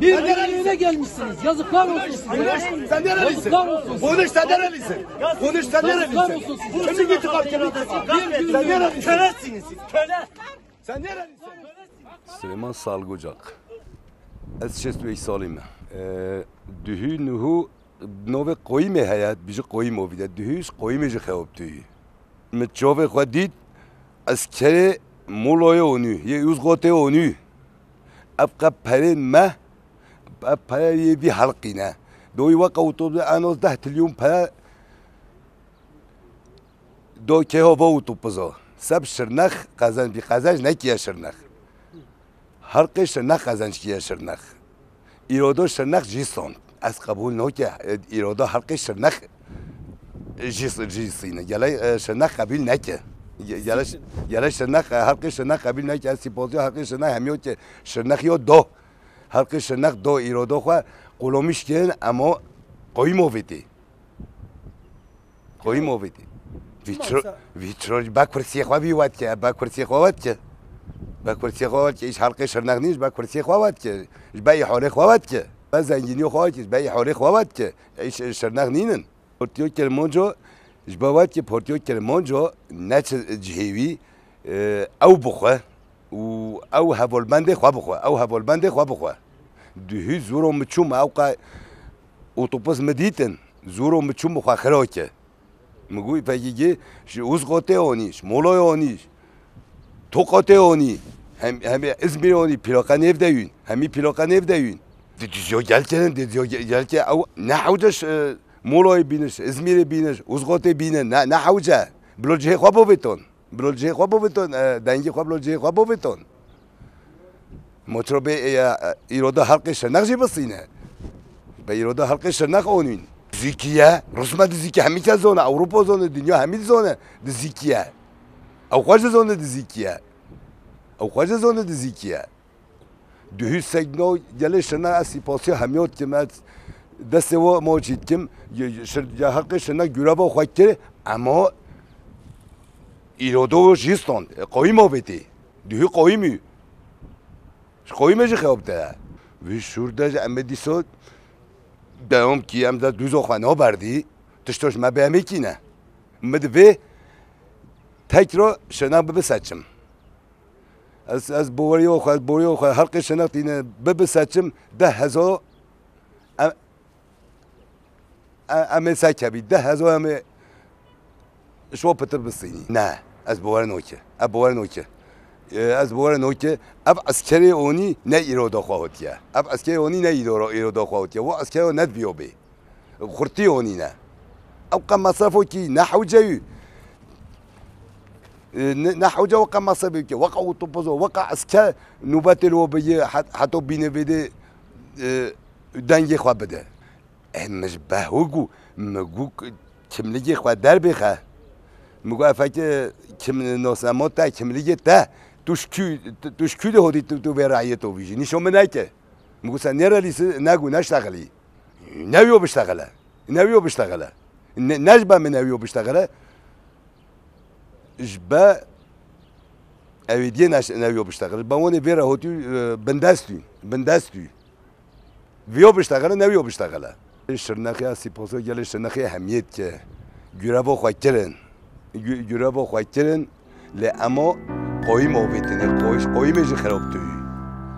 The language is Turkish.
Bir nereliğine gelmişsiniz. Yazıklar olsun size. Sen nerelisin? Yazıklar olsun. Konuş sen nerelisin? Konuş sen nerelisin? Şimdi git partiye Sen nerelisin? Kölesiniz. Köle. Sen nerelisin? Süleyman salgucak. Ez şest ve ihsalim. Ee, dühü nuhu nove koyme hayat bizi koyme o vida dühüs koyme ji xewp tüyü. Mit çove xwadit az kere onu ye uzgote onu. Abka perin meh في حلقنا دو يوقع طول انا وضحت اليوم بها دو هو بوتو بزو سب شرنخ قزن بي قزنج نكيا شرنخ حرق شرنخ قزنج کی شرنخ ایرادو شرنخ جیسون از قبول نو که ایرادا حلق شرنخ جیس جیسین یلا شرنخ قبول نکه گله شرنخ حلق شرنخ قابل نکه از سیپازی حلق شرنخ همیو که شرنخ یو دو ҳалқи шинақ до иродо хва қуломиш кен аммо қоим овиди қоим овиди витрори ба курсия хва биёвад ки ба курсия хвавад ки ба курсия хвавад ки иш ҳалқи шинақ ниш ба курсия хвавад ки иш ба иҳоре хвавад ки ба зангини хвавад ки ба иҳоре хвавад ки иш шинақ нинин портиё кермонҷо иш бавад ки портиё кермонҷо нача ҷҳеви ав бухва او هفول بنده خواه بخواه او هفول خو خواه د دهی زورو مچو اوقا اتوبوس مدیتن زورو مچوم خواه خراکه مگوی فکیگی اوز قاته آنیش مولای آنیش تو قاته آنی هم هم ازمیر آنی پیلاقه نیف همی پیلاقه نیف دیوین دیدیو گل کنن دیدیو گل که او نه حوجش مولای بینش ازمیر بینش اوز قاته بینش نه نه بلو جه خواه بابتون بلوجي خو بوتون دنجي خو بلوجي خو بوتون مطربه ایرودا حلق شنق بسینه به ایرودا حلق شنق اونین زیکیه رسمه زیکی همیشه زونه اروپا زونه دنیا همین زونه زیکیه او خوش زونه زیکیه او خوش زونه زیکیه دهی سگنو گله شنا سپاسی همیوت که من دسته و موجید کم شر حلق شنق گرابا خواکر اما ایرادو جیستند قایم بودی دیو قایمی قوی چی خواب ده وی شود از امده دیسات دام کی امده دو زخم نبردی تشتوش مبی همی کی نه مد به تکرار شنگ به بساتم از از بوری او خود بوری او هر کس شنگ تی به بساتم ده هزار امی سکه بید ده هزار امی شو پتر بسینی نه از باور نوکه از باور نوکه از باور نوکه اب عسکری اونی نه ایرادا خواهد یه اب عسکری اونی نه ایرادا خواهد یه و عسکری ند بیو بی خورتی اونی نه او قم مصرفو کی نه حوجه نحو جو قم مصابيك وقع وطبزو وقع اسكا نوبات الوبية حتى بينا بيدي دنجي خوا بده مش بهوجو مجوك تملجي خوا دربي خا میگو افک کم ناسمات ده کملیگه ده توش کل هودی تو تو به رعیه تو بیجی نشون منه که میگو سن نره لیسی نگو نشتغلی نویو بشتغله نویو بشتغله نجبه من نویو بشتغله جبه اویدیه نش نویو بشتغله با اون ویره هودی بندستوی بندستوی ویو بشتغله نویو بشتغله شرنخی سپاسو گل شرنخی همیت که گیره با خواکرن Je suis le amo qui a mais élevé par la vie de